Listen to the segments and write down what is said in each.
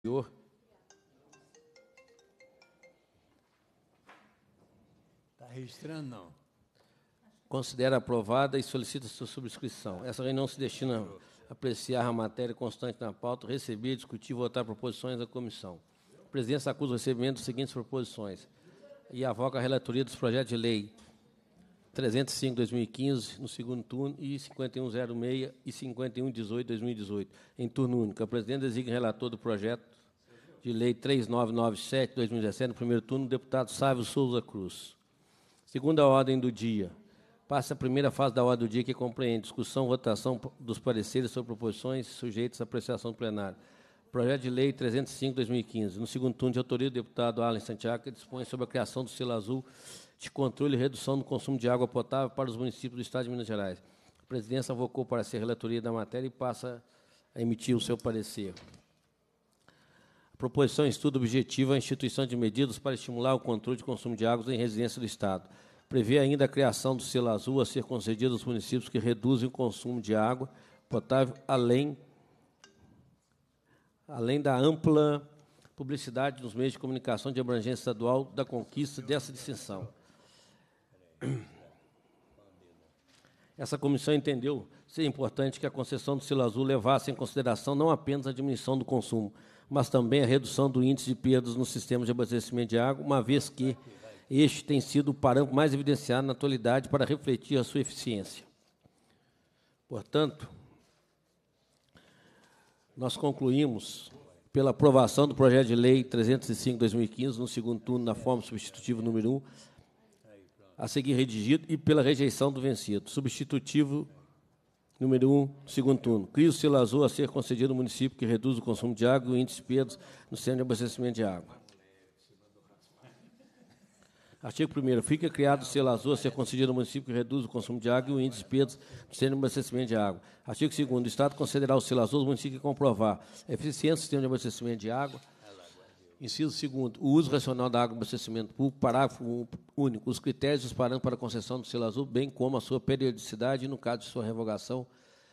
Senhor. Está registrando, não? Considera aprovada e solicita sua subscrição. Essa reunião se destina a apreciar a matéria constante na pauta, receber, discutir e votar proposições da comissão. A presidência acusa o recebimento das seguintes proposições e avoca a relatoria dos projetos de lei 305 2015 no segundo turno e 5106 e 5118 2018 em turno único. A presidente designa relator do projeto de lei 3997 2017 no primeiro turno, o deputado Sávio Souza Cruz. Segunda ordem do dia. Passa a primeira fase da ordem do dia que compreende discussão, votação dos pareceres sobre proposições sujeitas à apreciação plenária. Projeto de Lei 305-2015. No segundo turno, de autoria do deputado Alan Santiago, que dispõe sobre a criação do Selo Azul de controle e redução do consumo de água potável para os municípios do Estado de Minas Gerais. A presidência avocou para ser relatoria da matéria e passa a emitir o seu parecer. A proposição estuda objetiva a instituição de medidas para estimular o controle de consumo de águas em residência do Estado. Prevê ainda a criação do selo azul a ser concedido aos municípios que reduzem o consumo de água potável, além, além da ampla publicidade nos meios de comunicação de abrangência estadual da conquista dessa distinção. Essa comissão entendeu ser importante que a concessão do selo azul levasse em consideração não apenas a diminuição do consumo, mas também a redução do índice de perdas no sistema de abastecimento de água, uma vez que este tem sido o parâmetro mais evidenciado na atualidade para refletir a sua eficiência. Portanto, nós concluímos pela aprovação do projeto de lei 305/2015 no segundo turno na forma substitutiva número 1, a seguir redigido e pela rejeição do vencido. Substitutivo número 1, um, segundo turno. Cria o selo azul a ser concedido ao município que reduz o consumo de água e o índice perdos no centro de abastecimento de água. Artigo 1 Fica criado o selo azul a ser concedido ao município que reduz o consumo de água e o índice perdas no centro de abastecimento de água. Artigo 2 O Estado concederá o selo azul ao município que comprovar a eficiência do sistema de abastecimento de água, Inciso segundo, o uso racional da água para abastecimento público, parágrafo único, os critérios e os parâmetros para a concessão do selo azul, bem como a sua periodicidade e, no caso de sua revogação,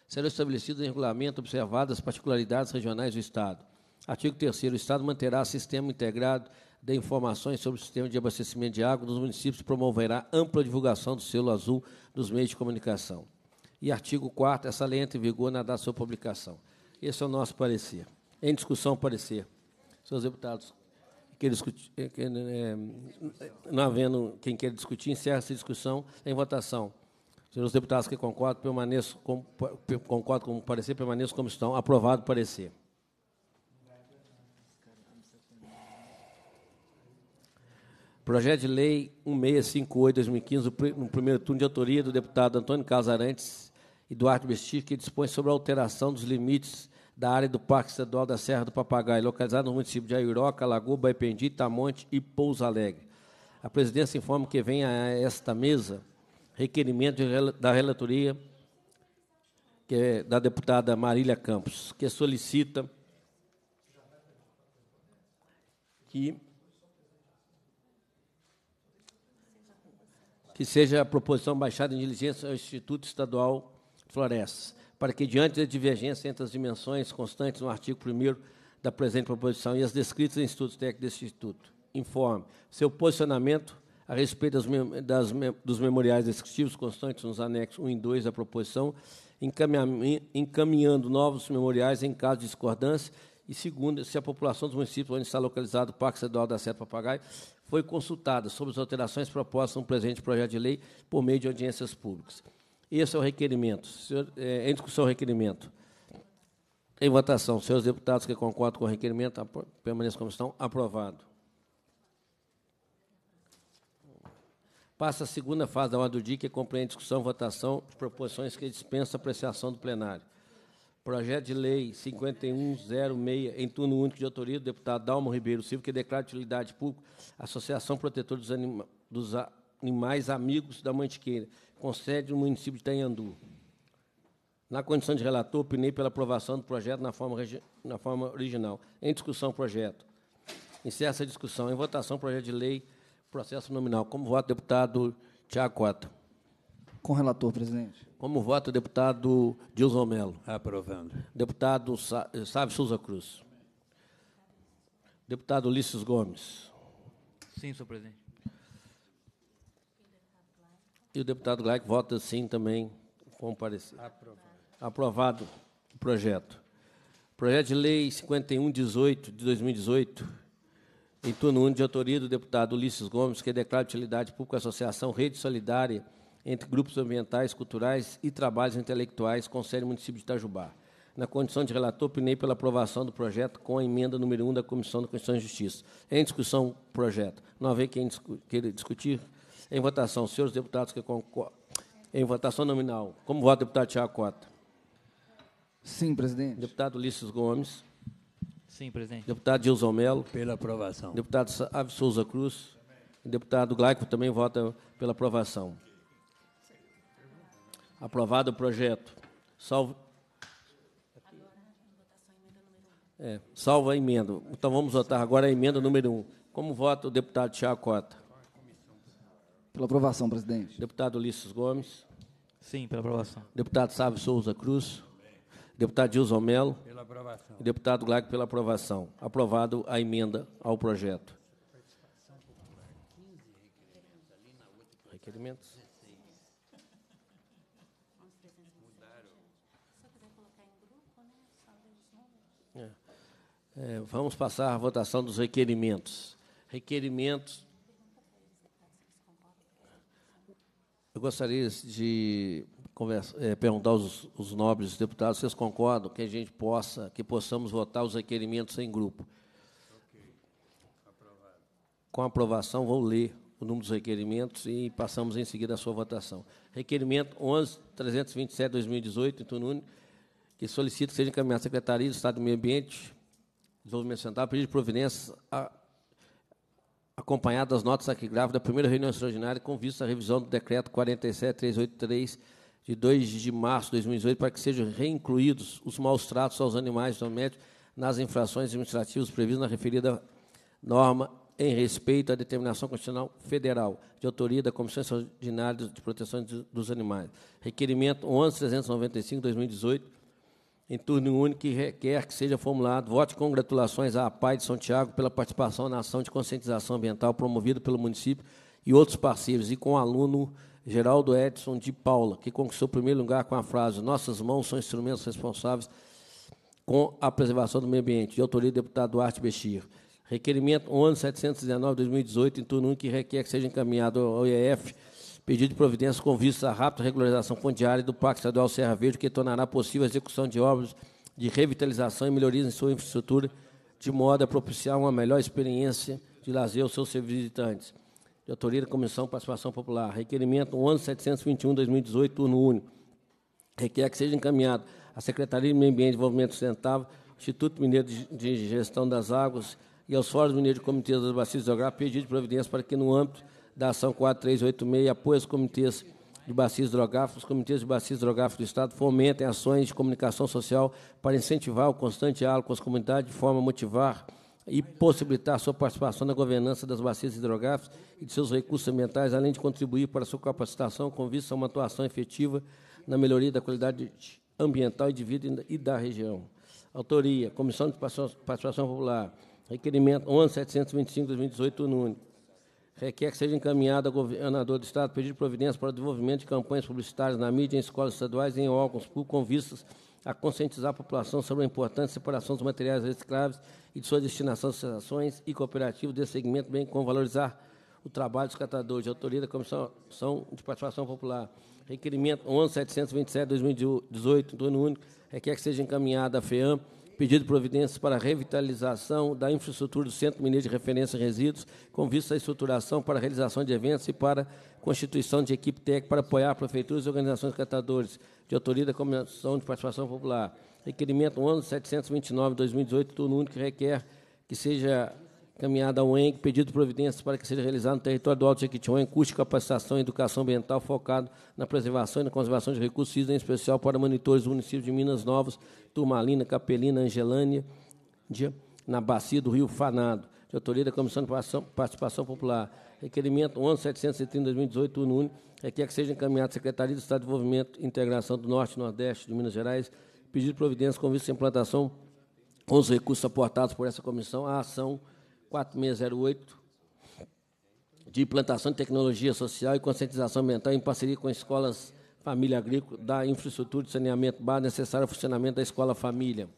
serão estabelecidos em regulamento observadas as particularidades regionais do Estado. Artigo 3 o Estado manterá sistema integrado de informações sobre o sistema de abastecimento de água nos municípios e promoverá ampla divulgação do selo azul nos meios de comunicação. E artigo 4 essa lei entra em vigor na data da sua publicação. Esse é o nosso parecer. Em discussão, parecer. Senhores deputados, que discutir, eh, é, né, eh, não havendo quem queira discutir, encerra essa discussão em votação. Senhores deputados que concordam, permaneço com, concordo com o parecer, permaneço como estão. Aprovado o parecer. Projeto de Lei 1658-2015, no primeiro turno de autoria do deputado Antônio Casarantes e Duarte Bestir, que dispõe sobre a alteração dos limites da área do Parque Estadual da Serra do Papagaio, localizado no município de Airoca, Lagoa, Baipendi, Tamonte e Pouso Alegre. A presidência informa que vem a esta mesa requerimento da relatoria que é da deputada Marília Campos, que solicita que que seja a proposição baixada em diligência ao Instituto Estadual de Florestas para que, diante da divergência entre as dimensões constantes no artigo 1 da presente proposição e as descritas em estudos técnicos deste Instituto, informe seu posicionamento a respeito das, das, dos memoriais descritivos constantes nos anexos 1 e 2 da proposição, encaminhando novos memoriais em caso de discordância, e segundo, se a população dos municípios onde está localizado o Parque Estadual da Serra Papagaio foi consultada sobre as alterações propostas no presente projeto de lei por meio de audiências públicas. Esse é o requerimento. Senhor, é, em discussão, requerimento. Em votação, senhores deputados que concordam com o requerimento, permaneçam como estão. Aprovado. Passa a segunda fase da ordem do dia, que compreende discussão, votação de proposições que dispensa apreciação do plenário. Projeto de Lei 5106, em turno único de autoria do deputado Dalmo Ribeiro Silva, que declara de utilidade pública a Associação Protetora dos, Anima dos a animais amigos da Mantiqueira, com sede no município de Tanhandu. Na condição de relator, opinei pela aprovação do projeto na forma, na forma original. Em discussão, projeto. Encerra essa discussão. Em votação, projeto de lei, processo nominal. Como voto, deputado Tiago Cota? Com relator, presidente. Como voto, deputado Dilson Melo? Aprovando. Deputado Sá, Sávio Souza Cruz. Deputado Ulisses Gomes. Sim, senhor presidente. E o deputado Gleick vota sim também, como parecer. Aprovado. Aprovado o projeto. Projeto de Lei 5118 de 2018, em turno 1 de autoria do deputado Ulisses Gomes, que declara utilidade pública à Associação Rede Solidária entre grupos ambientais, culturais e trabalhos intelectuais com sede município de Itajubá. Na condição de relator, opinei pela aprovação do projeto com a emenda número 1 da Comissão da Constituição e Justiça. Em discussão, projeto. Não haver quem discu queira discutir. Em votação, senhores deputados que concordam. Em votação nominal, como vota o deputado Tiago Cota? Sim, presidente. Deputado Ulisses Gomes. Sim, presidente. Deputado Gilson Melo. Pela aprovação. Deputado Ave Souza Cruz. Também. Deputado Glaico também vota pela aprovação. Aprovado o projeto. Salvo. É, salva a emenda. Então vamos votar agora a emenda número 1. Um. Como vota o deputado Tiago Cota? Pela aprovação, presidente. Deputado Ulisses Gomes. Sim, pela aprovação. Deputado Sávio Souza Cruz. Deputado Gilson Melo. Pela aprovação. Deputado Glago, pela aprovação. Aprovado a emenda ao projeto. Requerimentos. É, é vamos passar a votação dos requerimentos. Requerimentos Eu gostaria de conversa, é, perguntar aos os nobres deputados, vocês concordam que a gente possa, que possamos votar os requerimentos em grupo? Com a aprovação, vou ler o número dos requerimentos e passamos em seguida a sua votação. Requerimento 11.327-2018, em turno que solicita que seja encaminhado à Secretaria do Estado do Meio Ambiente, Desenvolvimento Sustentável, pedido de providências a acompanhado das notas aqui grave da primeira reunião extraordinária com vista à revisão do decreto 47383 de 2 de março de 2018 para que sejam reincluídos os maus tratos aos animais domésticos nas infrações administrativas previstas na referida norma em respeito à determinação constitucional federal de autoria da Comissão Extraordinária de Proteção dos Animais. Requerimento 11.395, 2018, em turno único que requer que seja formulado voto congratulações à PAI de São Tiago pela participação na ação de conscientização ambiental promovida pelo município e outros parceiros, e com o aluno Geraldo Edson de Paula, que conquistou o primeiro lugar com a frase Nossas mãos são instrumentos responsáveis com a preservação do meio ambiente, de autoria do deputado Duarte Bechir. Requerimento 11719-2018, em turno único que requer que seja encaminhado ao IEF pedido de providência com vista à rápida regularização fundiária do Parque Estadual Serra Verde, que tornará possível a execução de obras de revitalização e melhorias em sua infraestrutura, de modo a propiciar uma melhor experiência de lazer aos seus visitantes. De autoria da Comissão Participação Popular. Requerimento 1721 2018 turno único. Requer que seja encaminhado à Secretaria de Meio Ambiente e Desenvolvimento Sustentável, Instituto Mineiro de Gestão das Águas e aos Fóruns Mineiros de Comitês das Bacias Geográficas, pedido de providência para que, no âmbito da ação 4386, apoia os comitês de bacias hidrográficas, os comitês de bacias hidrográficas do Estado fomentem ações de comunicação social para incentivar o constante diálogo com as comunidades, de forma a motivar e possibilitar sua participação na governança das bacias hidrográficas e de seus recursos ambientais, além de contribuir para sua capacitação com vista a uma atuação efetiva na melhoria da qualidade ambiental e de vida e da região. Autoria, Comissão de Participação Popular, requerimento 11.725, 2018, único requer que seja encaminhado ao governador do Estado pedido de providência para o desenvolvimento de campanhas publicitárias na mídia, em escolas estaduais e em órgãos públicos com vistas a conscientizar a população sobre a importância de separação dos materiais recicláveis e de sua destinação às associações e cooperativas desse segmento, bem como valorizar o trabalho dos catadores de autoria da Comissão de Participação Popular. Requerimento 11727-2018, do único, requer que seja encaminhado à FEAM pedido de providências para a revitalização da infraestrutura do Centro Mineiro de Referência e Resíduos, com vista à estruturação para a realização de eventos e para a constituição de equipe técnica para apoiar prefeituras e organizações de catadores, de autoria da Comissão de Participação Popular. Requerimento 1729 2018, turno único, que requer que seja Encaminhada ao ENG, pedido de providências para que seja realizado no território do Alto Jequitinhonha, curso de capacitação e educação ambiental focado na preservação e na conservação de recursos, em especial para monitores do município de Minas Novas, Turmalina, Capelina, Angelânia, na bacia do Rio Fanado, de autoria da Comissão de Participação Popular. Requerimento 11.730-2018, turno único, é que seja encaminhado à Secretaria do Estado de Desenvolvimento e Integração do Norte e Nordeste de Minas Gerais, pedido de providências com vista à implantação com os recursos aportados por essa comissão, à ação 4608, de implantação de tecnologia social e conscientização ambiental em parceria com escolas família agrícola, da infraestrutura de saneamento básico necessária ao funcionamento da escola família.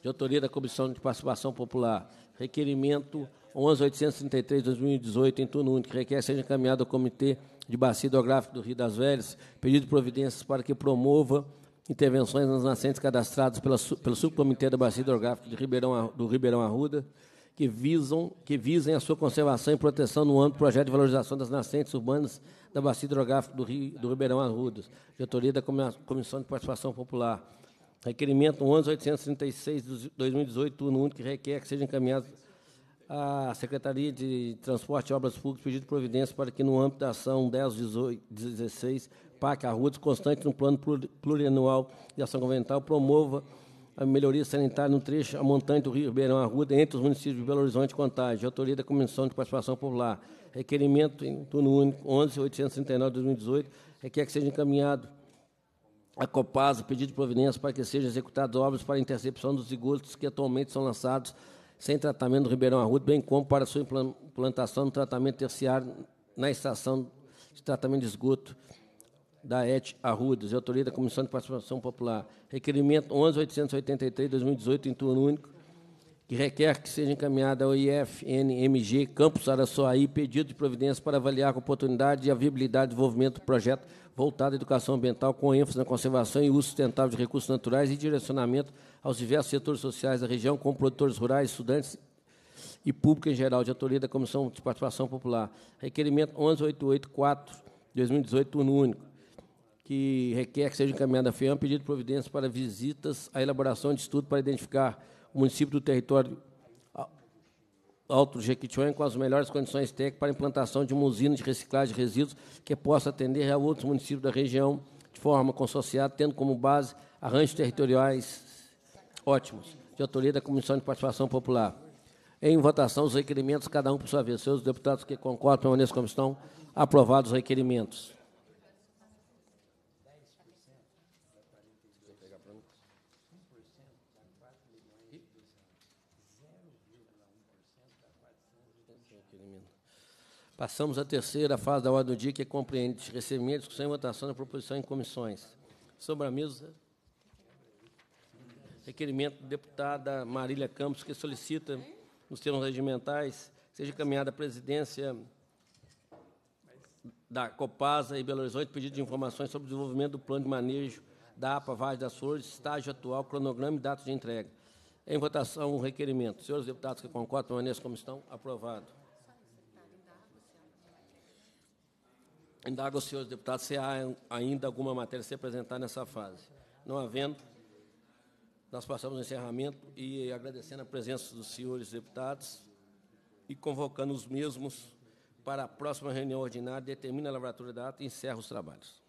De autoria da Comissão de Participação Popular. Requerimento 11.833-2018, em turno único, que requer seja encaminhado ao Comitê de Bacia Hidrográfica do Rio das Velhas, pedido de providências para que promova intervenções nas nascentes cadastrados pela, pelo Subcomitê da Bacia Hidrográfica de Ribeirão, do Ribeirão Arruda, que, visam, que visem a sua conservação e proteção no âmbito do projeto de valorização das nascentes urbanas da Bacia Hidrográfica do, Rio, do Ribeirão Arruda, diretoria da Comissão de Participação Popular. Requerimento 11.836 de 2018, turno único, que requer que seja encaminhado à Secretaria de Transporte e Obras Públicas pedido providência para que, no âmbito da ação 1016, PAC, Arrudas, constante no plano plurianual de ação governamental, promova a melhoria sanitária no trecho a montante do Rio Ribeirão Arruda entre os municípios de Belo Horizonte e Contagem. Autoria da Comissão de Participação Popular. Requerimento em turno único 11.839-2018 requer que seja encaminhado a Copasa pedido de providência para que sejam executadas obras para intercepção dos esgotos que atualmente são lançados sem tratamento do Ribeirão Arruda, bem como para sua implantação no tratamento terciário na estação de tratamento de esgoto da Et de autoria da Comissão de Participação Popular, requerimento 11.883, 2018, em turno único, que requer que seja encaminhada ao IFNMG Campus Araçuaí pedido de providência para avaliar a oportunidade e a viabilidade de desenvolvimento do projeto voltado à educação ambiental com ênfase na conservação e uso sustentável de recursos naturais e direcionamento aos diversos setores sociais da região, como produtores rurais, estudantes e público em geral, de autoria da Comissão de Participação Popular. Requerimento 11.884, 2018, turno único que requer que seja encaminhada a FEAM pedido de providência para visitas à elaboração de estudo para identificar o município do território Alto Jequitinhonha com as melhores condições técnicas para implantação de uma usina de reciclagem de resíduos que possa atender a outros municípios da região de forma consociada, tendo como base arranjos territoriais ótimos, de autoria da Comissão de Participação Popular. Em votação, os requerimentos, cada um por sua vez. Seus deputados que concordam permaneçam como estão. Aprovados os requerimentos. Passamos à terceira fase da ordem do dia, que compreende recebimento, discussão e votação da proposição em comissões. Sobre a mesa, requerimento da deputada Marília Campos, que solicita, nos termos regimentais, seja encaminhada à presidência da Copasa e Belo Horizonte pedido de informações sobre o desenvolvimento do plano de manejo da APA Vaz das Flores, estágio atual, cronograma e data de entrega. Em votação, o requerimento. Senhores deputados que concordam, permaneçam como estão. Aprovado. Indago os senhores deputados se há ainda alguma matéria a ser apresentada nessa fase. Não havendo, nós passamos o encerramento e agradecendo a presença dos senhores deputados e convocando os mesmos para a próxima reunião ordinária, determina a lavratura da ata e encerra os trabalhos.